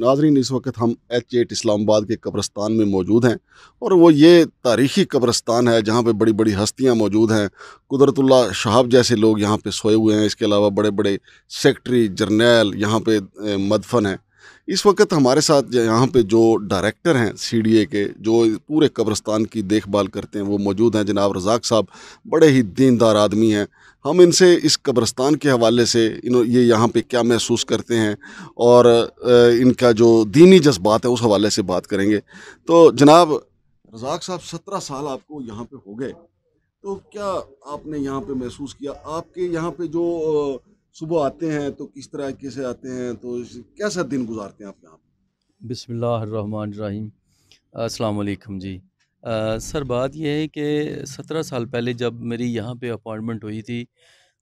नाजरीन इस वक्त हम एच एट इस्लामाबाद के कब्रस्तान में मौजूद हैं और वो ये तारीख़ी कब्रस्तान है जहाँ पे बड़ी बड़ी हस्तियाँ मौजूद हैं कुदरतुल्ला शहाब जैसे लोग यहाँ पे सोए हुए हैं इसके अलावा बड़े बड़े सेक्रेटरी जर्नैल यहाँ पे मदफन हैं इस वक्त हमारे साथ यहाँ पे जो डायरेक्टर हैं सी के जो पूरे कब्रस्तान की देखभाल करते हैं वो मौजूद हैं जनाब रजाक साहब बड़े ही दीनदार आदमी हैं हम इनसे इस कब्रस्तान के हवाले से इन ये यहाँ पे क्या महसूस करते हैं और इनका जो दीनी जज्बात है उस हवाले से बात करेंगे तो जनाब रजाक साहब सत्रह साल आपको यहाँ पर हो गए तो क्या आपने यहाँ पर महसूस किया आपके यहाँ पर जो सुबह आते हैं तो किस तरह कैसे आते हैं तो कैसा दिन गुजारते हैं आप यहाँ बिसमीम अस्सलाम जी आ, सर बात यह है कि सत्रह साल पहले जब मेरी यहाँ पे अपॉइंटमेंट हुई थी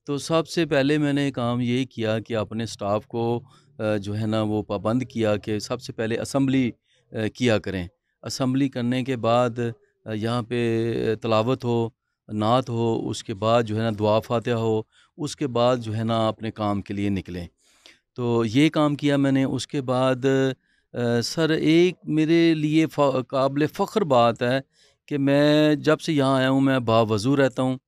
तो सबसे पहले मैंने काम ये किया कि अपने स्टाफ को जो है ना वो पाबंद किया कि सबसे पहले असम्बली किया करें असम्बली करने के बाद यहाँ पे तलावत हो नात हो उसके बाद जो है ना दुआ फातह हो उसके बाद जो है ना अपने काम के लिए निकलें तो ये काम किया मैंने उसके बाद आ, सर एक मेरे लिए काबिल फ़ख्र बात है कि मैं जब से यहाँ आया हूँ मैं बावजू रहता हूँ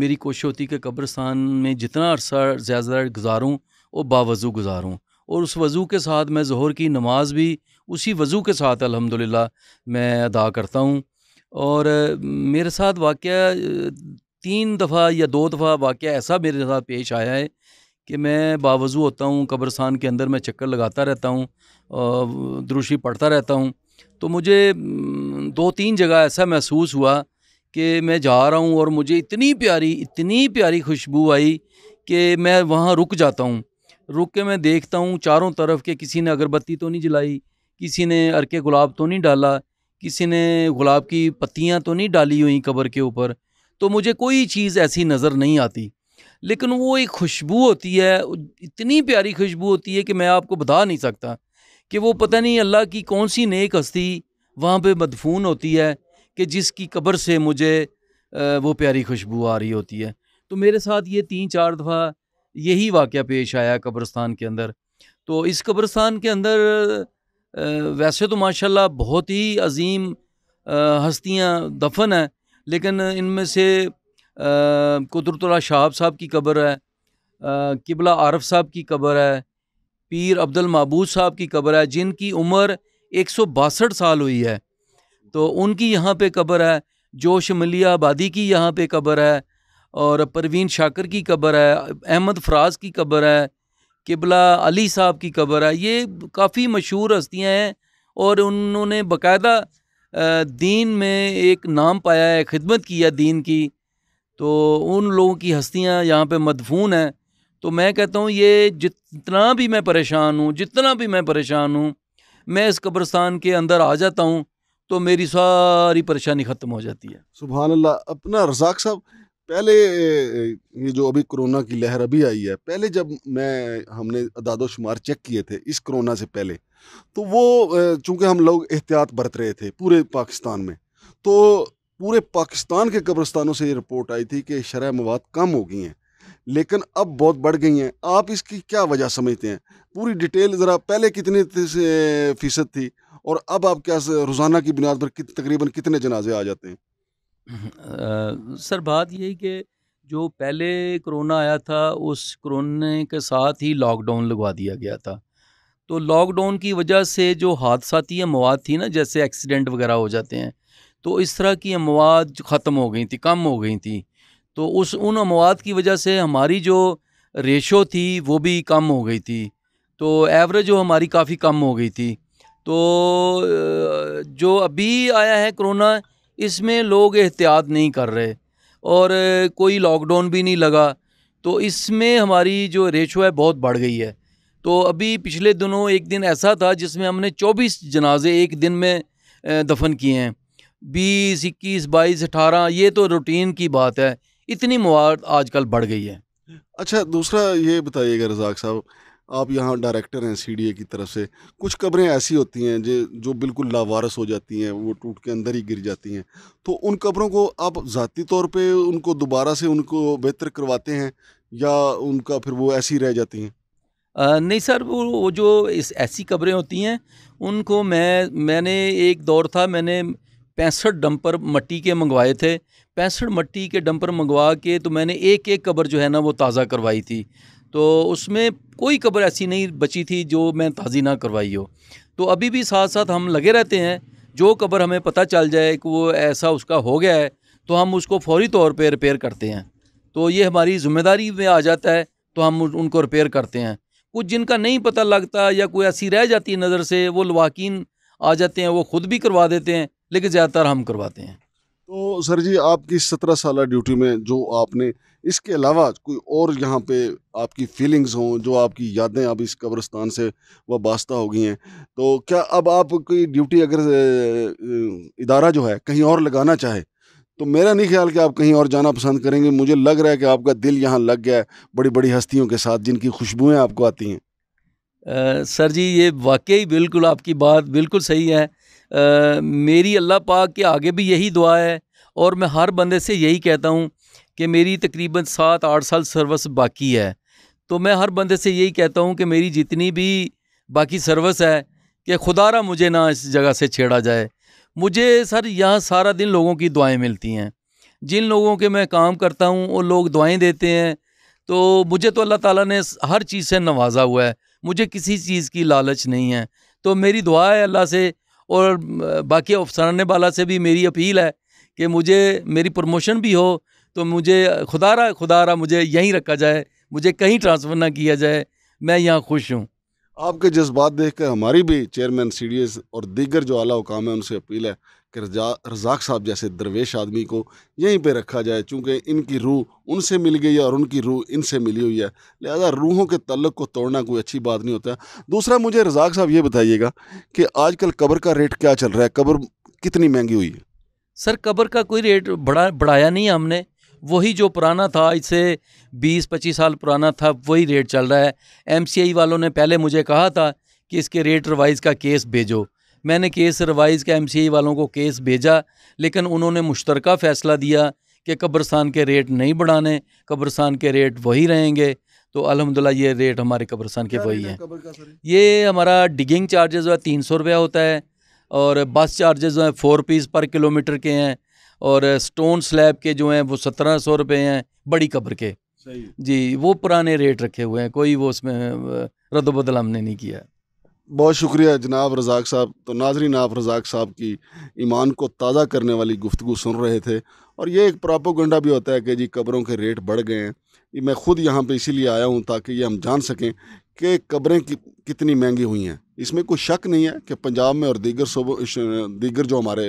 मेरी कोशिश होती कि कब्रस्तान में जितना अरसा ज़्यादा गुजारूँ वो बावजू गुजारूँ और उस वज़ू के साथ मैं जहर की नमाज़ भी उसी वज़ू के साथ अलहमदिल्ला मैं अदा करता हूँ और मेरे साथ वाक़ तीन दफ़ा या दो दफ़ा वाक़ ऐसा मेरे साथ पेश आया है कि मैं बावजू होता हूँ कब्रस्तान के अंदर मैं चक्कर लगाता रहता हूँ और पढ़ता रहता हूँ तो मुझे दो तीन जगह ऐसा महसूस हुआ कि मैं जा रहा हूँ और मुझे इतनी प्यारी इतनी प्यारी खुशबू आई कि मैं वहाँ रुक जाता हूँ रुक के मैं देखता हूँ चारों तरफ के किसी ने अगरबत्ती तो नहीं जलाई किसी ने अरके गुलाब तो नहीं डाला किसी ने गुलाब की पत्तियां तो नहीं डाली हुई कब्र के ऊपर तो मुझे कोई चीज़ ऐसी नज़र नहीं आती लेकिन वो एक खुशबू होती है इतनी प्यारी खुशबू होती है कि मैं आपको बता नहीं सकता कि वो पता नहीं अल्लाह की कौन सी नेक हस्ती वहाँ पे मदफून होती है कि जिसकी कब्र से मुझे वो प्यारी खुशबू आ रही होती है तो मेरे साथ ये तीन चार दफ़ा यही वाक़ पेश आया कब्रस्तान के अंदर तो इस कब्रस्तान के अंदर वैसे तो माशाल्लाह बहुत ही अजीम हस्तियाँ दफन हैं लेकिन इनमें से कुदरतुल्ला शाहब साहब की कब्र है किबला आरफ साहब की कब्र है पीर अब्दुल महबूद साहब की कब्र है जिनकी उम्र एक सौ बासठ साल हुई है तो उनकी यहाँ पे कब्र है जोश मलिया आबादी की यहाँ पे कब्र है और परवीन शाकर की कब्र है अहमद फराज की कब्र है किबला अली साहब की कब्र है ये काफ़ी मशहूर हस्तियाँ हैं और उन्होंने बाकायदा दीन में एक नाम पाया है खिदमत की है दीन की तो उन लोगों की हस्तियाँ यहाँ पे मदफून हैं तो मैं कहता हूँ ये जितना भी मैं परेशान हूँ जितना भी मैं परेशान हूँ मैं इस कब्रस्तान के अंदर आ जाता हूँ तो मेरी सारी परेशानी ख़त्म हो जाती है सुबह अल्लाह अपना रजाक साहब पहले ये जो अभी कोरोना की लहर अभी आई है पहले जब मैं हमने शुमार चेक किए थे इस कोरोना से पहले तो वो चूँकि हम लोग एहतियात बरत रहे थे पूरे पाकिस्तान में तो पूरे पाकिस्तान के कब्रस्तानों से ये रिपोर्ट आई थी कि शरह मवाद कम हो गई हैं लेकिन अब बहुत बढ़ गई हैं आप इसकी क्या वजह समझते हैं पूरी डिटेल ज़रा पहले कितने फीसद थी और अब आप क्या रोज़ाना की बुनियाद पर कित, तकरीबन कितने जनाजे आ जाते हैं सर बात यही कि जो पहले कोरोना आया था उस कोरोना के साथ ही लॉकडाउन लगवा दिया गया था तो लॉकडाउन की वजह से जो हादसाती अमवाद थी ना जैसे एक्सीडेंट वगैरह हो जाते हैं तो इस तरह की अमवाद ख़त्म हो गई थी कम हो गई थी तो उस उन अमवात की वजह से हमारी जो रेशो थी वो भी कम हो गई थी तो एवरेज जो हमारी काफ़ी कम हो गई थी तो जो अभी आया है कोरोना इसमें लोग एहतियात नहीं कर रहे और कोई लॉकडाउन भी नहीं लगा तो इसमें हमारी जो रेशो है बहुत बढ़ गई है तो अभी पिछले दिनों एक दिन ऐसा था जिसमें हमने 24 जनाजे एक दिन में दफन किए हैं बीस इक्कीस बाईस अठारह ये तो रूटीन की बात है इतनी मवाद आजकल बढ़ गई है अच्छा दूसरा ये बताइएगा रजाक साहब आप यहाँ डायरेक्टर हैं सी की तरफ से कुछ कब्रें ऐसी होती हैं जो जो बिल्कुल लावारस हो जाती हैं वो टूट के अंदर ही गिर जाती हैं तो उन कब्रों को आप ज़ाती तौर पे उनको दोबारा से उनको बेहतर करवाते हैं या उनका फिर वो ऐसी रह जाती हैं नहीं सर वो, वो जो इस ऐसी कब्रें होती हैं उनको मैं मैंने एक दौर था मैंने पैंसठ डंपर मट्टी के मंगवाए थे पैंसठ मट्टी के डंपर मंगवा के तो मैंने एक एक कब्र जो है ना वो ताज़ा करवाई थी तो उसमें कोई कब्र ऐसी नहीं बची थी जो मैं ताज़ी ना करवाई हो तो अभी भी साथ साथ हम लगे रहते हैं जो कब्र हमें पता चल जाए कि वो ऐसा उसका हो गया है तो हम उसको फौरी तौर पर रिपेयर करते हैं तो ये हमारी ज़िम्मेदारी में आ जाता है तो हम उनको रिपेयर करते हैं कुछ जिनका नहीं पता लगता या कोई ऐसी रह जाती है नज़र से वो लवाकिन आ जाते हैं वो ख़ुद भी करवा देते हैं लेकिन ज़्यादातर हम करवाते हैं तो सर जी आपकी सत्रह साल ड्यूटी में जो आपने इसके अलावा कोई और यहाँ पे आपकी फीलिंग्स हों जो आपकी यादें अब इस कब्रस्तान से वह वास्ता हो गई हैं तो क्या अब आप कोई ड्यूटी अगर इदारा जो है कहीं और लगाना चाहे तो मेरा नहीं ख्याल कि आप कहीं और जाना पसंद करेंगे मुझे लग रहा है कि आपका दिल यहाँ लग गया है बड़ी बड़ी हस्तियों के साथ जिनकी खुशबुएँ आपको आती हैं सर जी ये वाकई बिल्कुल आपकी बात बिल्कुल सही है आ, मेरी अल्लाह पाक के आगे भी यही दुआ है और मैं हर बंदे से यही कहता हूँ कि मेरी तकरीबन सात आठ साल सर्विस बाकी है तो मैं हर बंदे से यही कहता हूँ कि मेरी जितनी भी बाकी सर्विस है कि खुदारा मुझे ना इस जगह से छेड़ा जाए मुझे सर यहाँ सारा दिन लोगों की दुआएं मिलती हैं जिन लोगों के मैं काम करता हूँ वो लोग दुआएं देते हैं तो मुझे तो अल्लाह ताला ने हर चीज़ से नवाजा हुआ है मुझे किसी चीज़ की लालच नहीं है तो मेरी दुआ है अल्लाह से और बाकी अफसरान बाला से भी मेरी अपील है कि मुझे मेरी प्रमोशन भी हो तो मुझे खुदा रहा खुदा रहा मुझे यहीं रखा जाए मुझे कहीं ट्रांसफ़र ना किया जाए मैं यहाँ खुश हूँ आपके जज्बात देख कर हमारी भी चेयरमैन सी और दीगर जो अला हुकाम है उनसे अपील है कि रजा रजाक साहब जैसे दरवेश आदमी को यहीं पे रखा जाए चूँकि इनकी रूह उनसे मिल गई है और उनकी रूह इनसे मिली हुई है लिहाजा रूहों के तल्लक को तोड़ना कोई अच्छी बात नहीं होता दूसरा मुझे रजाक साहब ये बताइएगा कि आजकल कब्र का रेट क्या चल रहा है कब्र कितनी महंगी हुई है सर कब्र का कोई रेट बढ़ा बढ़ाया नहीं हमने वही जो पुराना था आज से 20-25 साल पुराना था वही रेट चल रहा है एमसीआई वालों ने पहले मुझे कहा था कि इसके रेट रिवाइज़ का केस भेजो मैंने केस रिवाइज़ का एमसीआई वालों को केस भेजा लेकिन उन्होंने मुश्तर फ़ैसला दिया कि कब्रस्तान के रेट नहीं बढ़ाने कब्रस्तान के रेट वही रहेंगे तो अलहमदिल्ला ये रेट हमारे कब्रस्तान के वही हैं ये हमारा डिगिंग चार्जेज़ जो है तीन सौ रुपया होता है और बस चार्जेज़ जो हैं फोर पीस पर किलोमीटर के हैं और स्टोन स्लैब के जो हैं वो सत्रह सौ रुपये हैं बड़ी कब्र के जी वो पुराने रेट रखे हुए हैं कोई वो उसमें रद्द बदल हमने नहीं किया बहुत शुक्रिया जनाब रजाक साहब तो नाजरीन आप रजाक साहब की ईमान को ताज़ा करने वाली गुफ्तु सुन रहे थे और ये एक प्रॉपोगंडा भी होता है कि जी कब्रों के रेट बढ़ गए हैं मैं ख़ुद यहाँ पे इसीलिए आया हूँ ताकि ये हम जान सकें कि कब्रें कि, कितनी महंगी हुई हैं इसमें कोई शक नहीं है कि पंजाब में और दीगर सूबों दीगर जो हमारे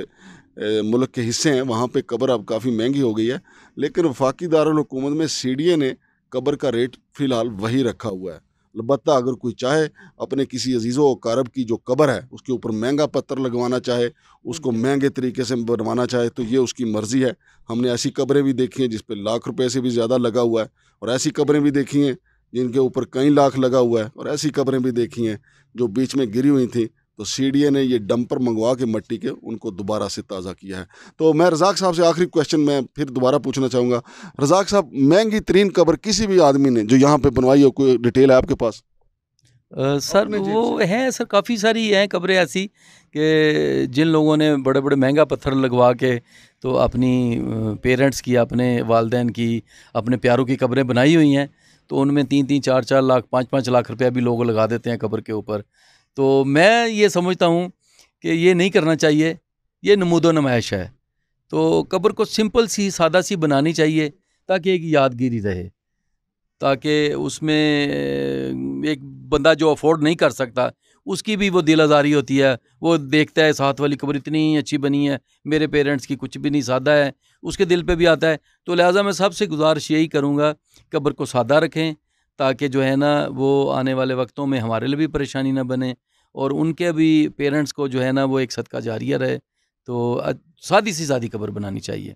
मुल्क के हिस्से हैं वहाँ पर कब्र अब काफ़ी महंगी हो गई है लेकिन वफाकी दारकूमत में सी डी ए ने कब्र का रेट फ़िलहाल वही रखा हुआ है अलबत् अगर कोई चाहे अपने किसी अजीज़ो कारब की जो कबर है उसके ऊपर महंगा पत्थर लगवाना चाहे उसको महंगे तरीके से बनवाना चाहे तो ये उसकी मर्ज़ी है हमने ऐसी कबरें भी देखी हैं जिस पर लाख रुपये से भी ज़्यादा लगा हुआ है और ऐसी कबरें भी देखी हैं जिनके ऊपर कई लाख लगा हुआ है और ऐसी कबरें भी देखी हैं जो बीच में गिरी हुई थी तो सी ने ये डंपर मंगवा के मट्टी के उनको दोबारा से ताज़ा किया है तो मैं रजाक साहब से आखिरी क्वेश्चन मैं फिर दोबारा पूछना चाहूँगा रजाक साहब महंगी तरीन कबर किसी भी आदमी ने जो यहाँ पे बनवाई हो कोई डिटेल है आपके पास आ, सर वो हैं सर काफ़ी सारी हैं कब्रें ऐसी कि जिन लोगों ने बड़े बड़े महंगा पत्थर लगवा के तो अपनी पेरेंट्स की अपने वालदेन की अपने प्यारों की कब्रें बनाई हुई हैं तो उनमें तीन तीन चार चार लाख पाँच पाँच लाख रुपया भी लोग लगा देते हैं कब्र के ऊपर तो मैं ये समझता हूँ कि ये नहीं करना चाहिए ये नमूदो नमाइश है तो कब्र को सिंपल सी सादा सी बनानी चाहिए ताकि एक यादगिरी रहे ताकि उसमें एक बंदा जो अफोर्ड नहीं कर सकता उसकी भी वो दिल आज़ारी होती है वो देखता है साथ वाली कब्र इतनी अच्छी बनी है मेरे पेरेंट्स की कुछ भी नहीं सादा है उसके दिल पे भी आता है तो लिहाजा मैं सबसे गुजारिश यही करूँगा कब्र को सादा रखें ताकि जो है ना वो आने वाले वक्तों में हमारे लिए भी परेशानी ना बने और उनके भी पेरेंट्स को जो है ना वो एक सदका जारिया रहे तो सादी सी सादी खबर बनानी चाहिए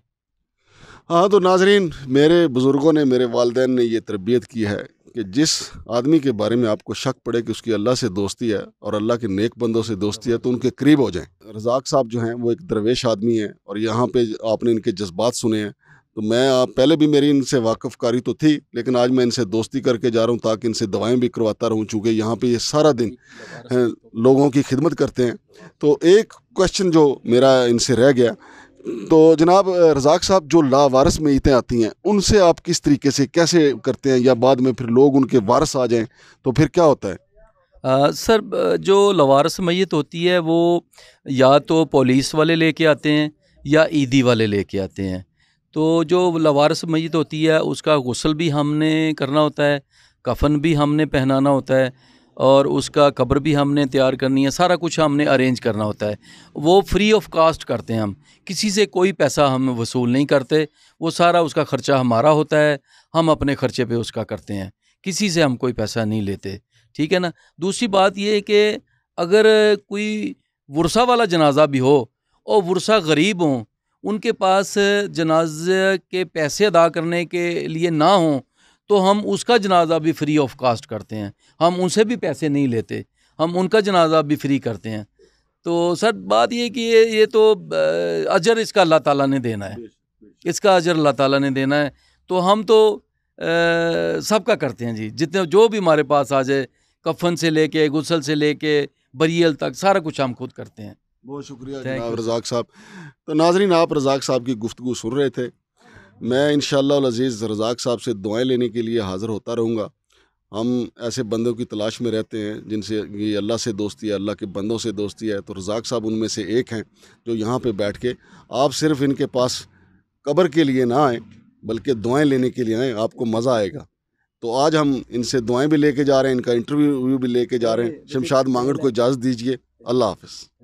हाँ तो नाजरीन मेरे बुज़ुर्गों ने मेरे वालदेन ने ये तरबियत की है कि जिस आदमी के बारे में आपको शक पड़े कि उसकी अल्लाह से दोस्ती है और अल्लाह के नेक बंदों से दोस्ती है तो उनके करीब हो जाएं रजाक साहब जो हैं वो एक दरवेश आदमी हैं और यहाँ पे आपने इनके जज्बात सुने हैं तो मैं आप पहले भी मेरी इनसे वाकफ़कारी तो थी लेकिन आज मैं इनसे दोस्ती करके जा रहा हूँ ताकि इनसे दवाएं भी करवाता रहूँ चूँकि यहाँ पे ये सारा दिन लोगों की खिदमत करते हैं तो एक क्वेश्चन जो मेरा इनसे रह गया तो जनाब रजाक साहब जो लावारस में ईतें आती हैं उनसे आप किस तरीके से कैसे करते हैं या बाद में फिर लोग उनके वारस आ जाएँ तो फिर क्या होता है आ, सर जो लवारस मैत होती है वो या तो पुलिस वाले लेके आते हैं या ईदी वाले लेके आते हैं तो जो लवारस मैत होती है उसका गसल भी हमने करना होता है कफन भी हमने पहनाना होता है और उसका कब्र भी हमने तैयार करनी है सारा कुछ हमने अरेंज करना होता है वो फ्री ऑफ कास्ट करते हैं हम किसी से कोई पैसा हम वसूल नहीं करते वो सारा उसका ख़र्चा हमारा होता है हम अपने ख़र्चे पे उसका करते हैं किसी से हम कोई पैसा नहीं लेते ठीक है ना दूसरी बात ये है कि अगर कोई वर्षा वाला जनाजा भी हो और वर्षा गरीब हों उनके पास जनाजे के पैसे अदा करने के लिए ना हों तो हम उसका जनाजा भी फ्री ऑफ कास्ट करते हैं हम उनसे भी पैसे नहीं लेते हम उनका जनाजा भी फ्री करते हैं तो सर बात यह कि ये ये तो अजर इसका अल्लाह ताला ने देना है इसका अजर अल्लाह ताला ने देना है तो हम तो सबका करते हैं जी जितने जो भी हमारे पास आ जाए कफन से लेके गुसल से लेके बरियल तक सारा कुछ हम खुद करते हैं बहुत शुक्रिया जनाब रजाक साहब तो नाजरीन आप रजाक साहब की गुफ्तु सुन रहे थे मैं इन अज़ीज़ रजाक साहब से दुआएं लेने के लिए हाज़िर होता रहूँगा हम ऐसे बंदों की तलाश में रहते हैं जिनसे ये अल्लाह से दोस्ती है अल्लाह के बंदों से दोस्ती है तो रजाक साहब उनमें से एक हैं जो यहाँ पे बैठ के आप सिर्फ इनके पास कब्र के लिए ना आएँ बल्कि दुआएं लेने के लिए आएँ आपको मज़ा आएगा तो आज हम इनसे दुआएं भी लेके जा रहे हैं इनका इंटरव्यू भी लेके जा रहे हैं शमशाद मांगड़ को इजाज़त दीजिए अल्लाह हाफ